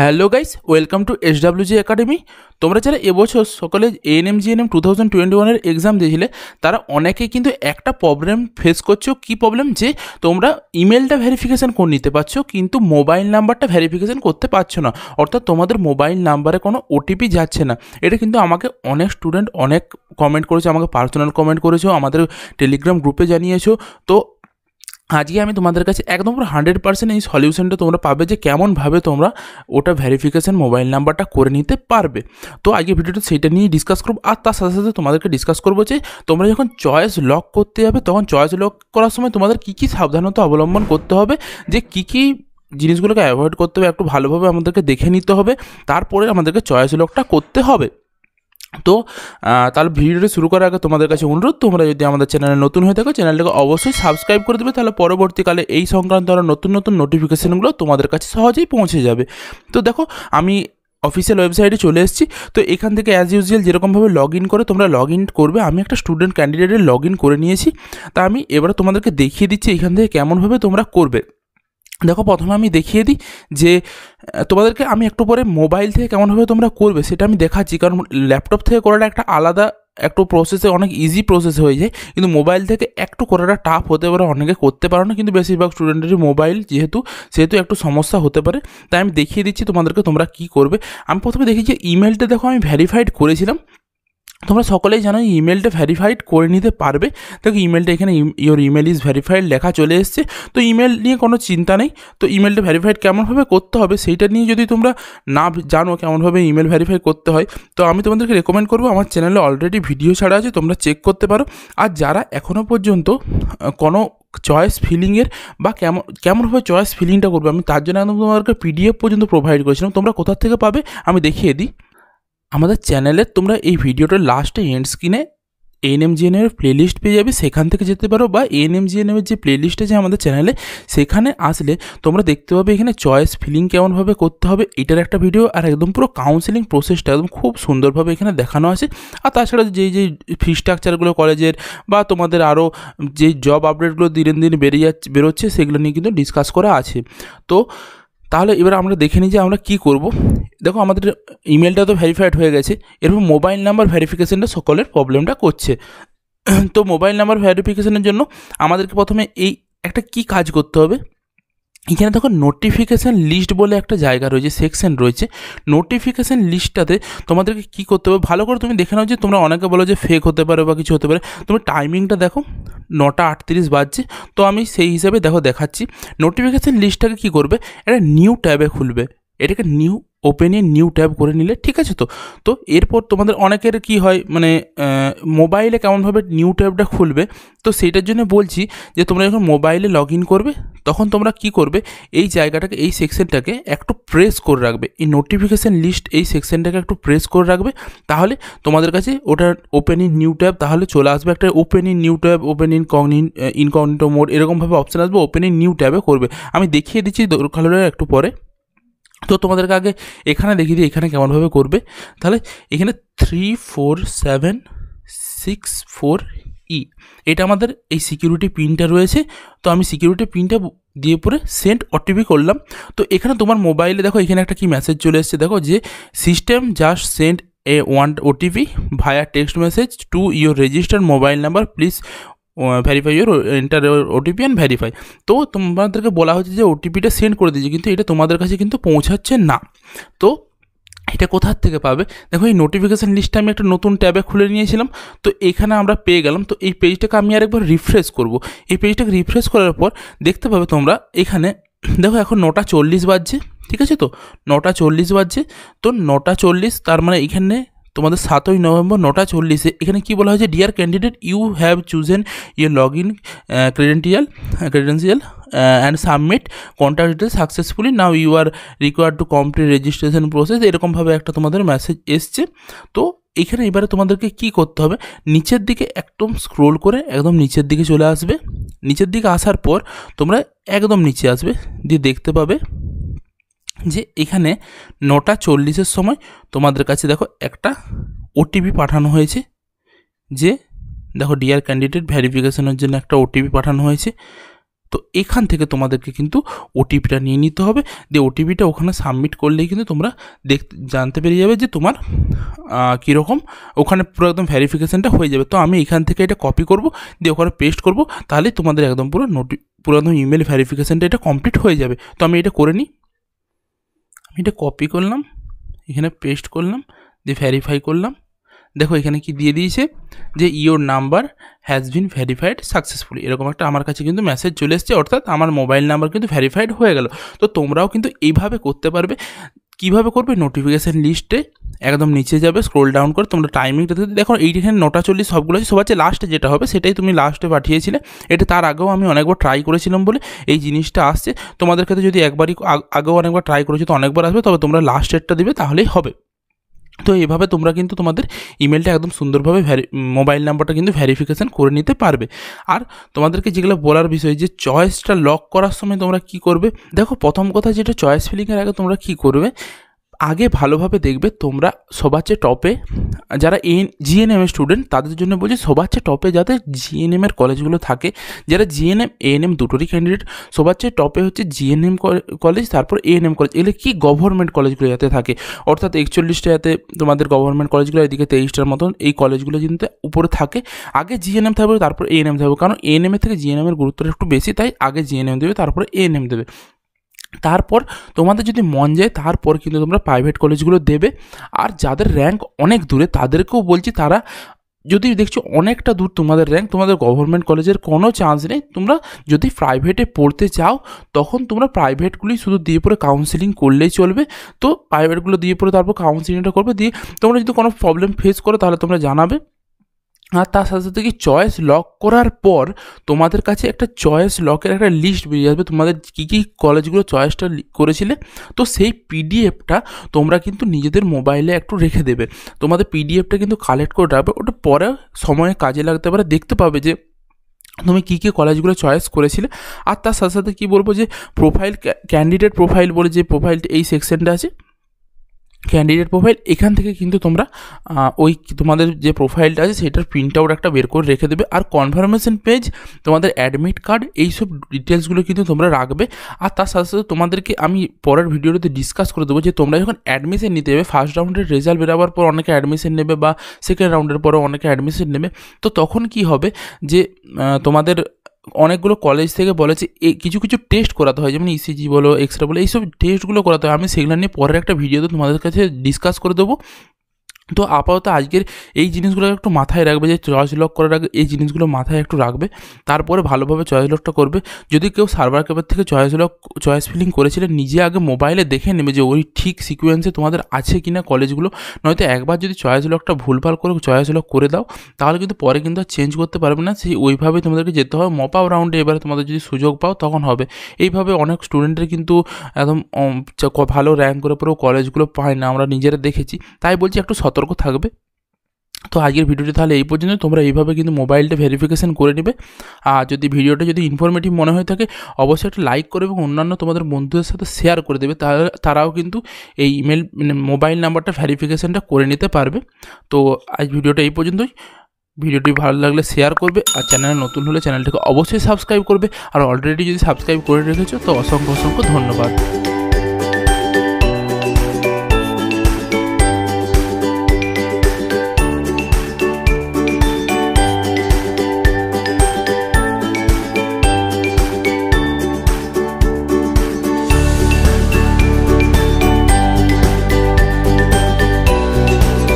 hello guys welcome to S WG academy তোমরা যারা এবছর সকলে ANM GNM two thousand twenty ওয়ানের এক্সাম দিয়েছিলে তারা অনেকে কিন্তু একটা প্রবলেম ফেস করছো কি প্রবলেম যে তোমরা ইমেলটা ভেরিফিকেশান করে নিতে পারছো কিন্তু মোবাইল নাম্বারটা ভেরিফিকেশান করতে পারছো না অর্থাৎ তোমাদের মোবাইল নাম্বারে কোনো ওটিপি যাচ্ছে না এটা কিন্তু আমাকে অনেক স্টুডেন্ট অনেক কমেন্ট করেছে আমাকে পার্সোনাল কমেন্ট করেছো আমাদের টেলিগ্রাম গ্রুপে জানিয়েছো তো আজকে আমি তোমাদের কাছে একদম পুরো হান্ড্রেড পার্সেন্ট এই সলিউশনটা তোমরা পাবে যে কেমনভাবে তোমরা ওটা ভেরিফিকেশান মোবাইল নাম্বারটা করে নিতে পারবে তো আজকে ভিডিওটা সেটা নিয়ে ডিসকাস করবো আর তার সাথে সাথে তোমাদেরকে ডিসকাস করবো যে তোমরা যখন চয়েস লক করতে যাবে তখন চয়েস লক করার সময় তোমাদের কী কী সাবধানতা অবলম্বন করতে হবে যে কী কী জিনিসগুলোকে অ্যাভয়েড করতে হবে একটু ভালোভাবে আমাদেরকে দেখে নিতে হবে তারপরে আমাদেরকে চয়েস লকটা করতে হবে তো তাহলে ভিডিওটি শুরু করার আগে তোমাদের কাছে অনুরোধ তোমরা যদি আমাদের চ্যানেলে নতুন হয়ে থাকো চ্যানেলটাকে অবশ্যই সাবস্ক্রাইব করে দেবে তাহলে পরবর্তীকালে এই সংক্রান্ত আরও নতুন নতুন নোটিফিকেশানগুলো তোমাদের কাছে সহজেই পৌঁছে যাবে তো দেখো আমি অফিসিয়াল ওয়েবসাইটে চলে এসেছি তো এখান থেকে অ্যাজ ইউজুয়াল যেরকমভাবে লগ ইন করে তোমরা লগ ইন করবে আমি একটা স্টুডেন্ট ক্যান্ডিডেটের লগ ইন করে নিয়েছি তা আমি এবার তোমাদেরকে দেখিয়ে দিচ্ছি এখান থেকে কেমনভাবে তোমরা করবে দেখো প্রথমে আমি দেখিয়ে দিই যে তোমাদেরকে আমি একটু পরে মোবাইল থেকে কেমনভাবে তোমরা করবে সেটা আমি দেখাচ্ছি কারণ ল্যাপটপ থেকে করাটা একটা আলাদা একটু প্রসেসে অনেক ইজি প্রসেস হয়ে যায় কিন্তু মোবাইল থেকে একটু করাটা টাফ হতে পারে অনেকে করতে পারো না কিন্তু বেশিরভাগ স্টুডেন্টেরই মোবাইল যেহেতু সেহেতু একটু সমস্যা হতে পারে তাই আমি দেখিয়ে দিচ্ছি তোমাদেরকে তোমরা কি করবে আমি প্রথমে দেখি যে ইমেলটা দেখো আমি ভ্যারিফাইড করেছিলাম তোমরা সকলেই জানো ইমেলটা ভ্যারিফাইড করে নিতে পারবে দেখো ইমেলটা এখানে ইওর ইমেল ইজ ভ্যারিফাইড লেখা চলে এসছে তো ইমেল নিয়ে কোনো চিন্তা নেই তো ইমেলটা ভ্যারিফাইড কেমনভাবে করতে হবে সেইটা নিয়ে যদি তোমরা না জানো কেমনভাবে ইমেল ভ্যারিফাই করতে হয় তো আমি তোমাদেরকে রেকমেন্ড করবো আমার চ্যানেলে অলরেডি ভিডিও ছাড়া আছে তোমরা চেক করতে পারো আর যারা এখনও পর্যন্ত কোনো চয়েস ফিলিংয়ের বা কেমন কেমনভাবে চয়েস ফিলিংটা করবে আমি তার জন্য একদম তোমাদেরকে পিডিএফ পর্যন্ত প্রোভাইড করেছিলাম তোমরা কোথার থেকে পাবে আমি দেখিয়ে দিই আমাদের চ্যানেলে তোমরা এই ভিডিওটার লাস্টে এন্ড স্ক্রিনে প্লে প্লেলিস্ট পেয়ে যাবে সেখান থেকে যেতে পারো বা এনএমজিএনের যে লিস্ট আছে আমাদের চ্যানেলে সেখানে আসলে তোমরা দেখতে পাবে এখানে চয়েস ফিলিং কেমনভাবে করতে হবে এটার একটা ভিডিও আর একদম পুরো কাউন্সেলিং প্রসেসটা একদম খুব সুন্দরভাবে এখানে দেখানো আছে আর তাছাড়া যেই যেই ফি স্ট্রাকচারগুলো কলেজের বা তোমাদের আরও যে জব আপডেটগুলো দিন দিন বেরিয়ে যাচ্ছে বেরোচ্ছে সেগুলো নিয়ে কিন্তু ডিসকাস করা আছে তো তাহলে এবার আমরা দেখে নিই যে আমরা কি করব দেখো আমাদের ইমেলটা তো ভ্যারিফাইড হয়ে গেছে এরপর মোবাইল নাম্বার ভ্যারিফিকেশানটা সকলের প্রবলেমটা করছে তো মোবাইল নাম্বার ভ্যারিফিকেশানের জন্য আমাদেরকে প্রথমে এই একটা কি কাজ করতে হবে এখানে দেখো নোটিফিকেশান লিস্ট বলে একটা জায়গা রয়েছে সেকশন রয়েছে নোটিফিকেশান লিস্টটাতে তোমাদেরকে কি করতে হবে ভালো করে তুমি দেখে নাও যে তোমরা অনেকে বলো যে ফেক হতে পারে বা কিছু হতে পারে তুমি টাইমিংটা দেখো নটা আটত্রিশ বাজছে তো আমি সেই হিসাবে দেখো দেখাচ্ছি নোটিফিকেশান লিস্টটাকে কি করবে এটা নিউ ট্যাবে খুলবে এটাকে নিউ ওপেনে নিউ ট্যাব করে নিলে ঠিক আছে তো তো এরপর তোমাদের অনেকের কি হয় মানে মোবাইলে কেমনভাবে নিউ ট্যাবটা খুলবে তো সেইটার জন্য বলছি যে তোমরা যখন মোবাইলে লগ ইন করবে তখন তোমরা কি করবে এই জায়গাটাকে এই সেকশনটাকে একটু প্রেস করে রাখবে এই নোটিফিকেশান লিস্ট এই সেকশনটাকে একটু প্রেস করে রাখবে তাহলে তোমাদের কাছে ওটা ওপেন ইন নিউ ট্যাব তাহলে চলে আসবে একটা open in new tab open in in incognito mode এরকমভাবে অপশান আসবে ওপেন ইন নিউ ট্যাবে করবে আমি দেখিয়ে দিচ্ছি দরকার একটু পরে তো তোমাদেরকে আগে এখানে দেখিয়ে দিই এখানে কেমনভাবে করবে তাহলে এখানে three four seven six four ই এটা আমাদের এই সিকিউরিটি পিনটা রয়েছে তো আমি সিকিউরিটি পিনটা দিয়ে পরে সেন্ড ওটিপি করলাম তো এখানে তোমার মোবাইলে দেখো এখানে একটা কি মেসেজ চলে এসেছে দেখো যে system just send a one OTP via text message to your registered mobile number please verify your enter OTP and verify তো তোমাদেরকে বলা হচ্ছে যে ওটিপিটা সেন্ড করে দিয়েছে কিন্তু এটা তোমাদের কাছে কিন্তু পৌঁছাচ্ছে না তো এটা কোথার থেকে পাবে দেখো এই নোটিফিকেশান লিস্টটা আমি একটা নতুন ট্যাবে খুলে নিয়েছিলাম তো এখানে আমরা পেয়ে গেলাম তো এই পেজটাকে আমি আরেকবার রিফ্রেশ করব এই পেজটাকে রিফ্রেশ করার পর দেখতে পাবে তোমরা এখানে দেখো এখন নটা চল্লিশ বাজছে ঠিক আছে তো নটা চল্লিশ বাজছে তো নটা চল্লিশ তার মানে এখানে তোমাদের সাতই নভেম্বর নটা চল্লিশে এখানে কি বলা হয়েছে dear candidate you have chosen you log in credential credential and submit contact detail successfully now you are required to complete registration process এরকমভাবে একটা তোমাদের মেসেজ এসছে তো এখানে এবারে তোমাদেরকে কি করতে হবে নিচের দিকে একদম স্ক্রোল করে একদম নিচের দিকে চলে আসবে নিচের দিকে আসার পর তোমরা একদম নিচে আসবে দিয়ে দেখতে পাবে যে এখানে নটা চল্লিশের সময় তোমাদের কাছে দেখো একটা ওটিপি পাঠানো হয়েছে যে দেখো ডিয়ার ক্যান্ডিডেট ভ্যারিফিকেশনের জন্য একটা ওটিপি পাঠানো হয়েছে তো এখান থেকে তোমাদেরকে কিন্তু ওটিপিটা নিয়ে নিতে হবে দিয়ে ওটিপিটা ওখানে সাবমিট করলেই কিন্তু তোমরা দেখ জানতে পেরে যাবে যে তোমার কীরকম ওখানে পুরো একদম ভ্যারিফিকেশানটা হয়ে যাবে তো আমি এখান থেকে এটা কপি করব দিয়ে ওখানে পেস্ট করব তাহলে তোমাদের একদম পুরো নোটি পুরো একদম ইমেল ভ্যারিফিকেশানটা এটা কমপ্লিট হয়ে যাবে তো আমি এটা করে নিই এটা কপি করলাম এখানে পেস্ট করলাম দিয়ে ভ্যারিফাই করলাম দেখো এখানে কি দিয়ে দিয়েছে যে your number has been verified successfully এরকম একটা আমার কাছে কিন্তু মেসেজ চলে এসছে অর্থাৎ আমার মোবাইল নাম্বার কিন্তু ভ্যারিফাইড হয়ে গেল তো তোমরাও কিন্তু এইভাবে করতে পারবে কীভাবে করবে নোটিফিকেশান লিস্টে একদম নিচে যাবে স্ক্রোল ডাউন করে তোমরা টাইমিংটা দেখো এইখানে নটা চল্লিশ সবগুলো আছে সবার লাস্টে যেটা হবে সেটাই তুমি লাস্টে পাঠিয়েছিলে এটা তার আগেও আমি অনেকবার ট্রাই করেছিলাম বলে এই জিনিসটা আসছে তোমাদের ক্ষেত্রে যদি একবারই আগেও অনেকবার ট্রাই করেছি তো অনেকবার আসবে তবে তোমরা লাস্ট ডেটটা দিবে তাহলেই হবে তো এইভাবে তোমরা কিন্তু তোমাদের ইমেলটা একদম সুন্দরভাবে ভ্যারি মোবাইল নাম্বারটা কিন্তু ভ্যারিফিকেশান করে নিতে পারবে আর তোমাদেরকে যেগুলো বলার বিষয় যে চয়েসটা লক করার সময় তোমরা কি করবে দেখো প্রথম কথা যেটা চয়েস ফিলিংয়ের আগে তোমরা কি করবে আগে ভালোভাবে দেখবে তোমরা সবার চেয়ে টপে যারা এন জিএনএম স্টুডেন্ট তাদের জন্য বলছি সবার চেয়ে টপে যাতে জিএনএম এর কলেজগুলো থাকে যারা জিএনএম এএনএম দুটোরই ক্যান্ডিডেট সবার চেয়ে টপে হচ্ছে জিএনএম কলেজ তারপর এএনএম কলেজ এগুলো কি গভর্নমেন্ট কলেজগুলো যাতে থাকে অর্থাৎ একচল্লিশটা যাতে তোমাদের গভর্নমেন্ট কলেজগুলো এদিকে তেইশটার মতন এই কলেজগুলো কিন্তু উপরে থাকে আগে জিএনএম থাকবে তারপর এএনএম থাকবে কারণ এএনএম থেকে জিএনএম এর গুরুত্বটা একটু বেশি তাই আগে জিএনএম দেবে তারপরে এএনএম দেবে তারপর তোমাদের যদি মন যায় তারপর কিন্তু তোমরা প্রাইভেট কলেজগুলো দেবে আর যাদের র্যাঙ্ক অনেক দূরে তাদেরকেও বলছি তারা যদি দেখছো অনেকটা দূর তোমাদের র্যাঙ্ক তোমাদের গভর্নমেন্ট কলেজের কোনো চান্স নেই তোমরা যদি প্রাইভেটে পড়তে চাও তখন তোমরা প্রাইভেটগুলি শুধু দিয়ে পরে কাউন্সিলিং করলেই চলবে তো প্রাইভেটগুলো দিয়ে পরে তারপর কাউন্সিলিংটা করবে দিয়ে তোমরা যদি কোনো প্রবলেম ফেস করো তাহলে তোমরা জানাবে আর তার সাথে সাথে কি চয়েস লক করার পর তোমাদের কাছে একটা চয়েস লকের একটা লিস্ট বেরিয়ে আসবে তোমাদের কী কী কলেজগুলো চয়েসটা করেছিলে তো সেই পিডিএফটা তোমরা কিন্তু নিজেদের মোবাইলে একটু রেখে দেবে তোমাদের পিডিএফটা কিন্তু কালেক্ট করে রাখবে ওটা পরে সময়ে কাজে লাগতে পারে দেখতে পাবে যে তুমি কী কী কলেজগুলো চয়েস করেছিলে আর তার সাথে সাথে কী বলবো যে প্রোফাইল ক্যান্ডিডেট প্রোফাইল বলে যে প্রোফাইলটা এই সেকশনটা আছে ক্যান্ডিডেট প্রোফাইল এখান থেকে কিন্তু তোমরা ওই তোমাদের যে প্রোফাইলটা আছে সেটার প্রিন্ট আউট একটা বের করে রেখে দেবে আর কনফার্মেশন পেজ তোমাদের অ্যাডমিট কার্ড এইসব ডিটেলসগুলো কিন্তু তোমরা রাখবে আর তার সাথে সাথে তোমাদেরকে আমি পরের ভিডিওতে ডিসকাস করে দেবো যে তোমরা যখন অ্যাডমিশন নিতে যাবে ফার্স্ট রাউন্ডের রেজাল্ট বেরোবার পর অনেকে অ্যাডমিশন নেবে বা সেকেন্ড রাউন্ডের পরও অনেকে অ্যাডমিশন নেবে তো তখন কি হবে যে তোমাদের অনেকগুলো কলেজ থেকে বলে যে কিছু কিছু টেস্ট করাতে হয় যেমন ইসিজি e বলো এক্সরে বলো এইসব টেস্টগুলো করাতে হয় আমি সেগুলো নিয়ে পরের একটা ভিডিওতে তোমাদের কাছে ডিসকাস করে দেবো তো আপাতত আজকের এই জিনিসগুলো একটু মাথায় রাখবে যে চয়েস লক করার আগে এই জিনিসগুলো মাথায় একটু রাখবে তারপরে ভালোভাবে চয়েস লকটা করবে যদি কেউ সার্ভার ক্যাপের থেকে চয়েস লক চয়েস ফিলিং করেছিলেন নিজে আগে মোবাইলে দেখে নেবে যে ওই ঠিক সিকুয়েন্সে তোমাদের আছে কি না কলেজগুলো নয়তো একবার যদি চয়েস লকটা ভুলভাল করে চয়েস লক করে দাও তাহলে কিন্তু পরে কিন্তু আর চেঞ্জ করতে পারবে না সেই ওইভাবে তোমাদেরকে যেতে হবে মপ আপ রাউন্ডে এবারে তোমাদের যদি সুযোগ পাও তখন হবে এইভাবে অনেক স্টুডেন্টের কিন্তু একদম ভালো র্যাঙ্ক করে পরেও কলেজগুলো পায় না আমরা নিজেরা দেখেছি তাই বলছি একটু সতর্ক সতর্ক থাকবে তো আজকের ভিডিওটি তাহলে এই পর্যন্ত তোমরা এইভাবে কিন্তু মোবাইলটা ভেরিফিকেশান করে নেবে আর যদি ভিডিওটা যদি ইনফরমেটিভ মনে হয়ে থাকে অবশ্যই একটা লাইক করে এবং অন্যান্য তোমাদের বন্ধুদের সাথে শেয়ার করে দেবে তাহলে তারাও কিন্তু এই ইমেল মানে মোবাইল নাম্বারটা ভেরিফিকেশানটা করে নিতে পারবে তো আজ ভিডিওটা এই পর্যন্তই ভিডিওটি ভালো লাগলে শেয়ার করবে আর চ্যানেল নতুন হলে চ্যানেলটিকে অবশ্যই সাবস্ক্রাইব করবে আর অলরেডি যদি সাবস্ক্রাইব করে রেখেছো তো অসংখ্য অসংখ্য ধন্যবাদ